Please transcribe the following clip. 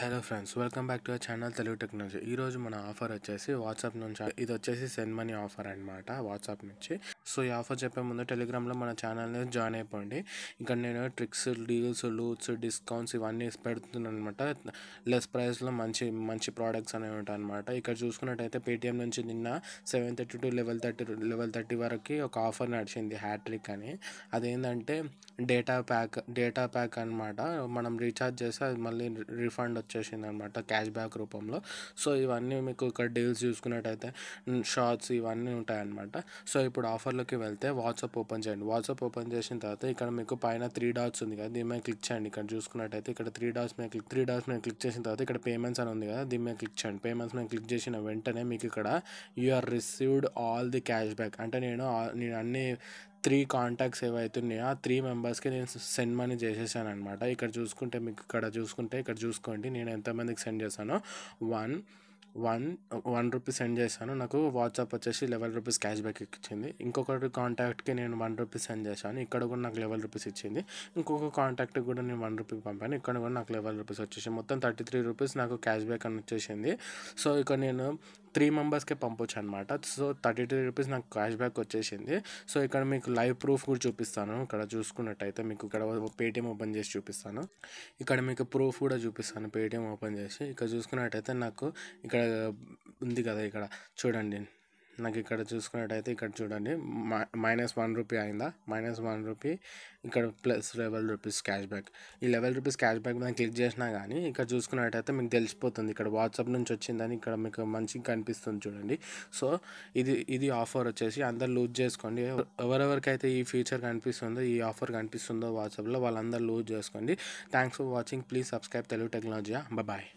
hello friends welcome back to our channel Telugu technology ఈరోజు మన offer వచ్చేసి వాట్సాప్ నుంచి ఇది వచ్చేసి సెండ్ మనీ ఆఫర్ అనమాట వాట్సాప్ నుంచి సో ఈ ఆఫర్ చెప్పే ముందు టెలిగ్రామ్లో మన ఛానల్ని జాయిన్ అయిపోండి ఇక్కడ నేను ట్రిక్స్ డీల్స్ లూట్స్ డిస్కౌంట్స్ ఇవన్నీ పెడుతున్నాను అనమాట లెస్ ప్రైస్లో మంచి మంచి ప్రోడక్ట్స్ అనేవి ఉంటాయి అనమాట ఇక్కడ చూసుకున్నట్టయితే పేటీఎం నుంచి నిన్న seven thirty to eleven thirty eleven thirty వరకు ఒక ఆఫర్ నడిచింది హ్యాట్రిక్ అని అదేంటంటే డేటా ప్యాక్ డేటా ప్యాక్ అనమాట మనం రీఛార్జ్ చేస్తే అది మళ్ళీ రిఫండ్ వచ్చేసింది అనమాట క్యాష్ బ్యాక్ రూపంలో సో ఇవన్నీ మీకు ఇక్కడ డీల్స్ చూసుకున్నట్టయితే షార్ట్స్ ఇవన్నీ ఉంటాయన్నమాట సో ఇప్పుడు ఆఫర్ సెట్టింగ్స్లోకి వెళ్తే వాట్సాప్ ఓపెన్ చేయండి వాట్సాప్ ఓపెన్ చేసిన తర్వాత ఇక్కడ మీకు పైన త్రీ డాట్స్ ఉంది కదా దీని మీద క్లిక్ చేయండి ఇక్కడ చూసుకున్నట్టయితే ఇక్కడ త్రీ డాట్స్ మీద క్లిక్ త్రీ డాట్స్ మీద క్లిక్ చేసిన తర్వాత ఇక్కడ పేమెంట్స్ అని ఉంది కదా దీని మీద క్లిక్ చేయండి పేమెంట్స్ మీద క్లిక్ చేసిన వెంటనే మీకు ఇక్కడ you are are received all the cashback అంటే నేను నేను అన్ని త్రీ కాంటాక్ట్స్ ఏవైతే ఉన్నాయో ఆ త్రీ మెంబర్స్కి నేను సెండ్ మనీ చేసేసాను అనమాట ఇక్కడ చూసుకుంటే మీకు ఇక్కడ చూసుకుంటే ఇక్కడ చూసుకోండి నేను ఎంతమందికి సెండ్ చేశానో one one one rupee send చేశాను నాకు వాట్సాప్ వచ్చేసి లెవెన్ రూపీస్ క్యాష్ బ్యాక్ ఇచ్చింది ఇంకొకటి కాంటాక్ట్కి నేను వన్ రూపీ సెండ్ చేశాను ఇక్కడ కూడా నాకు లెవెన్ రూపీస్ ఇచ్చింది ఇంకొక కాంటాక్ట్కి కూడా నేను వన్ రూపీ పంపాను ఇక్కడ కూడా నాకు లెవెన్ రూపీస్ వచ్చేసి మొత్తం థర్టీ త్రీ రూపీస్ నాకు క్యాష్ బ్యాక్ అని వచ్చేసింది సో ఇక నేను త్రీ మెంబర్స్కే పంపొచ్చు అనమాట సో థర్టీ టూ రూపీస్ నాకు క్యాష్ బ్యాక్ వచ్చేసింది సో ఇక్కడ మీకు లైవ్ ప్రూఫ్ కూడా చూపిస్తాను ఇక్కడ చూసుకున్నట్టయితే మీకు ఇక్కడ పేటిఎం ఓపెన్ చేసి చూపిస్తాను ఇక్కడ మీకు ప్రూఫ్ కూడా చూపిస్తాను పేటిఎం ఓపెన్ చేసి ఇక్కడ చూసుకున్నట్టయితే నాకు ఇక్కడ ఉంది కదా ఇక్కడ చూడండి నాకు ఇక్కడ చూసుకున్నట్టయితే ఇక్కడ చూడండి మైనస్ వన్ రూపీ అయిందా మైనస్ వన్ రూపీ ఇక్కడ plus eleven rupees cashback ఈ లెవెల్ రూపీస్ క్యాష్ బ్యాక్ మనం క్లిక్ చేసినా కానీ ఇక్కడ చూసుకున్నట్టయితే మీకు తెలిసిపోతుంది ఇక్కడ వాట్సాప్ నుంచి వచ్చిందని ఇక్కడ మీకు మంచిగా కనిపిస్తుంది చూడండి సో ఇది ఇది ఆఫర్ వచ్చేసి అందరు లూజ్ చేసుకోండి ఎవరెవరికైతే ఈ ఫీచర్ కనిపిస్తుందో ఈ ఆఫర్ కనిపిస్తుందో వాట్సాప్లో వాళ్ళందరూ లూజ్ చేసుకోండి thanks for watching please subscribe Telugu technology bye